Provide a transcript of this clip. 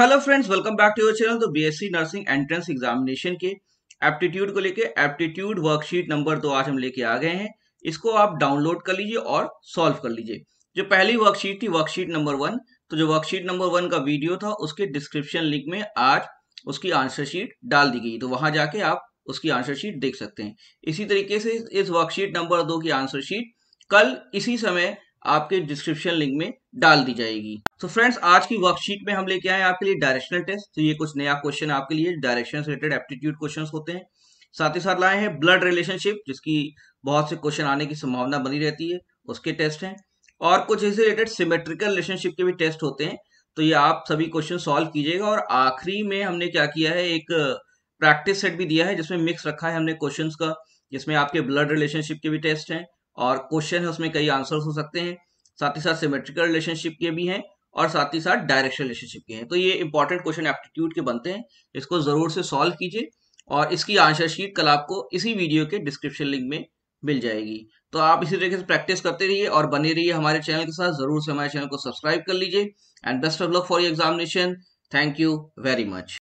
hello friends welcome back to your channel तो BSc nursing entrance examination के aptitude को लेके एप्टीट्यूड वर्कशीट नंबर दो आज हम लेके आ गए हैं इसको आप डाउनलोड कर लीजिए और सॉल्व कर लीजिए जो पहली वर्कशीट थी वर्कशीट नंबर वन तो जो वर्कशीट नंबर वन का वीडियो था उसके डिस्क्रिप्शन लिंक में आज उसकी आंसर शीट डाल दी गई तो वहां जाके आप उसकी आंसर शीट देख सकते हैं इसी तरीके से इस वर्कशीट नंबर दो की आंसर शीट कल इसी समय आपके डिस्क्रिप्शन लिंक में डाल दी जाएगी तो so फ्रेंड्स आज की वर्कशीट में हम लेके आए आपके लिए डायरेक्शनल टेस्ट तो ये कुछ नया क्वेश्चन आपके लिए डायरेक्शन रिलेटेड एप्टीट्यूड क्वेश्चन होते हैं साथ ही साथ लाए हैं ब्लड रिलेशनशिप जिसकी बहुत से क्वेश्चन आने की संभावना बनी रहती है उसके टेस्ट हैं और कुछ इससे रिलेटेड सिमेट्रिकल रिलेशनशिप के भी टेस्ट होते हैं तो ये आप सभी क्वेश्चन सॉल्व कीजिएगा और आखिरी में हमने क्या किया है एक प्रैक्टिस सेट भी दिया है जिसमें मिक्स रखा है हमने क्वेश्चंस का जिसमें आपके ब्लड रिलेशनशिप के भी टेस्ट हैं और क्वेश्चन है उसमें कई आंसर्स हो सकते हैं साथ ही साथ सिमेट्रिकल रिलेशनशिप के भी हैं और साथ ही साथ डायरेक्शन रिलेशनशिप के हैं तो ये इंपॉर्टेंट क्वेश्चन एप्टीट्यूड के बनते हैं इसको ज़रूर से सॉल्व कीजिए और इसकी आंसर शीट कल आपको इसी वीडियो के डिस्क्रिप्शन लिंक में मिल जाएगी तो आप इसी तरीके से प्रैक्टिस करते रहिए और बने रहिए हमारे चैनल के साथ ज़रूर से हमारे चैनल को सब्सक्राइब कर लीजिए and best of luck for examination thank you very much